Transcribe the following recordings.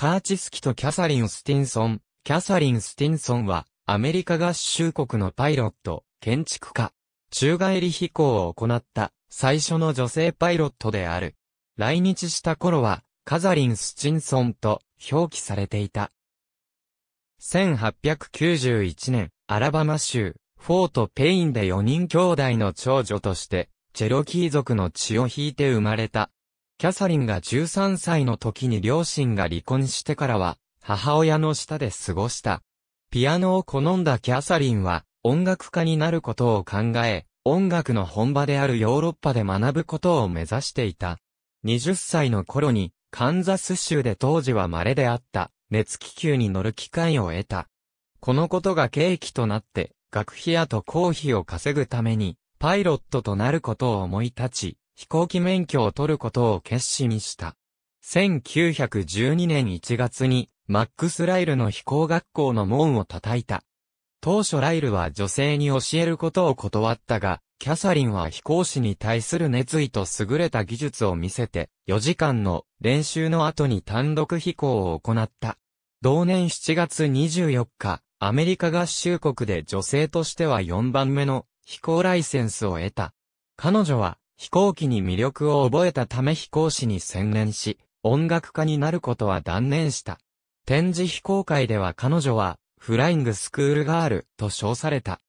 カーチスキとキャサリン・スティンソン。キャサリン・スティンソンは、アメリカ合衆国のパイロット、建築家。宙返り飛行を行った、最初の女性パイロットである。来日した頃は、カザリン・スチンソンと表記されていた。1891年、アラバマ州、フォート・ペインで4人兄弟の長女として、チェロキー族の血を引いて生まれた、キャサリンが13歳の時に両親が離婚してからは、母親の下で過ごした。ピアノを好んだキャサリンは、音楽家になることを考え、音楽の本場であるヨーロッパで学ぶことを目指していた。20歳の頃に、カンザス州で当時は稀であった、熱気球に乗る機会を得た。このことが契機となって、学費や渡航費を稼ぐために、パイロットとなることを思い立ち、飛行機免許を取ることを決心した。1912年1月に、マックス・ライルの飛行学校の門を叩いた。当初ライルは女性に教えることを断ったが、キャサリンは飛行士に対する熱意と優れた技術を見せて、4時間の練習の後に単独飛行を行った。同年7月24日、アメリカ合衆国で女性としては4番目の飛行ライセンスを得た。彼女は飛行機に魅力を覚えたため飛行士に専念し、音楽家になることは断念した。展示飛行会では彼女は、フライングスクールガールと称された。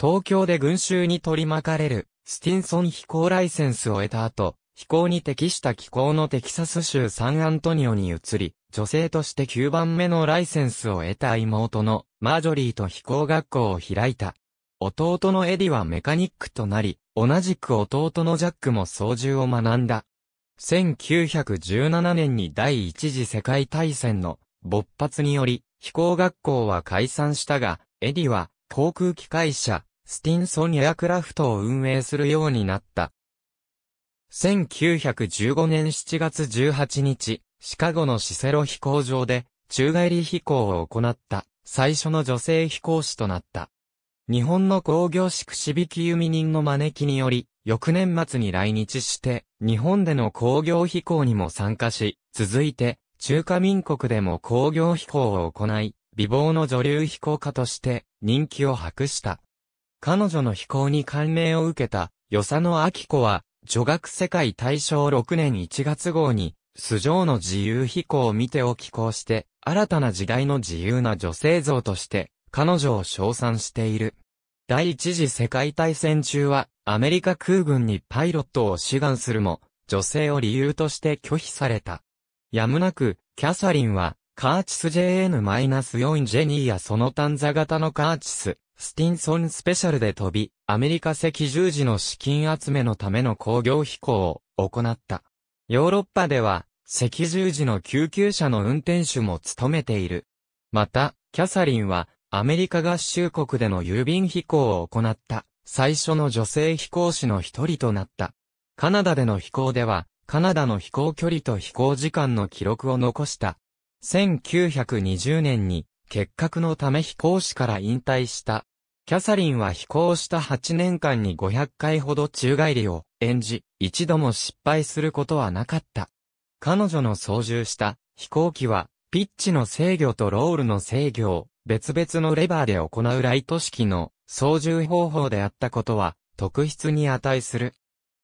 東京で群衆に取り巻かれる、スティンソン飛行ライセンスを得た後、飛行に適した気候のテキサス州サンアントニオに移り、女性として9番目のライセンスを得た妹のマージョリーと飛行学校を開いた。弟のエディはメカニックとなり、同じく弟のジャックも操縦を学んだ。1917年に第一次世界大戦の勃発により、飛行学校は解散したが、エディは航空機会社、スティンソンエアクラフトを運営するようになった。1915年7月18日、シカゴのシセロ飛行場で、宙返り飛行を行った、最初の女性飛行士となった。日本の工業式しびき弓人の招きにより、翌年末に来日して、日本での工業飛行にも参加し、続いて、中華民国でも工業飛行を行い、美貌の女流飛行家として人気を博した。彼女の飛行に感銘を受けた、与謝野明子は、女学世界大正6年1月号に、素性の自由飛行を見てを寄稿して、新たな時代の自由な女性像として、彼女を称賛している。第一次世界大戦中は、アメリカ空軍にパイロットを志願するも、女性を理由として拒否された。やむなく、キャサリンは、カーチス JN-4 ジェニーやその短座型のカーチス、スティンソンスペシャルで飛び、アメリカ赤十字の資金集めのための工業飛行を行った。ヨーロッパでは、赤十字の救急車の運転手も務めている。また、キャサリンは、アメリカ合衆国での郵便飛行を行った最初の女性飛行士の一人となった。カナダでの飛行では、カナダの飛行距離と飛行時間の記録を残した。1920年に結核のため飛行士から引退した。キャサリンは飛行した8年間に500回ほど宙返りを演じ、一度も失敗することはなかった。彼女の操縦した飛行機は、ピッチの制御とロールの制御を別々のレバーで行うライト式の操縦方法であったことは、特筆に値する。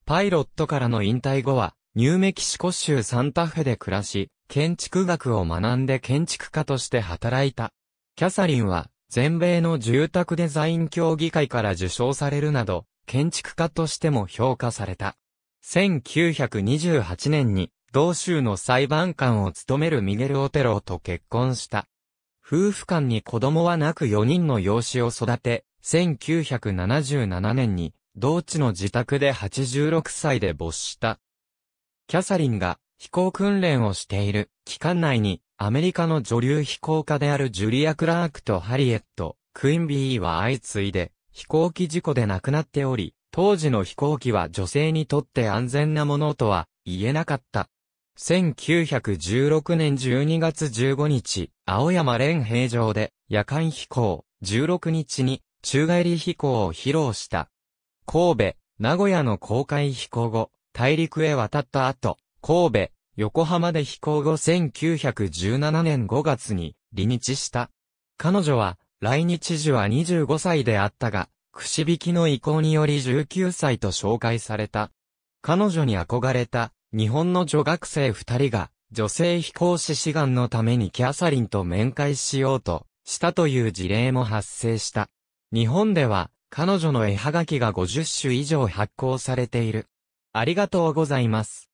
パイロットからの引退後は、ニューメキシコ州サンタフェで暮らし、建築学を学んで建築家として働いた。キャサリンは、全米の住宅デザイン協議会から受賞されるなど、建築家としても評価された。1928年に、同州の裁判官を務めるミゲル・オテロと結婚した。夫婦間に子供はなく4人の養子を育て、1977年に、同地の自宅で86歳で没した。キャサリンが飛行訓練をしている期間内にアメリカの女流飛行家であるジュリア・クラークとハリエット、クインビーは相次いで飛行機事故で亡くなっており、当時の飛行機は女性にとって安全なものとは言えなかった。1916年12月15日、青山連平城で夜間飛行、16日に宙返り飛行を披露した。神戸、名古屋の公開飛行後、大陸へ渡った後、神戸、横浜で飛行後1917年5月に離日した。彼女は来日時は25歳であったが、くし引きの意向により19歳と紹介された。彼女に憧れた日本の女学生二人が、女性飛行士志願のためにキャサリンと面会しようと、したという事例も発生した。日本では、彼女の絵はがきが50種以上発行されている。ありがとうございます。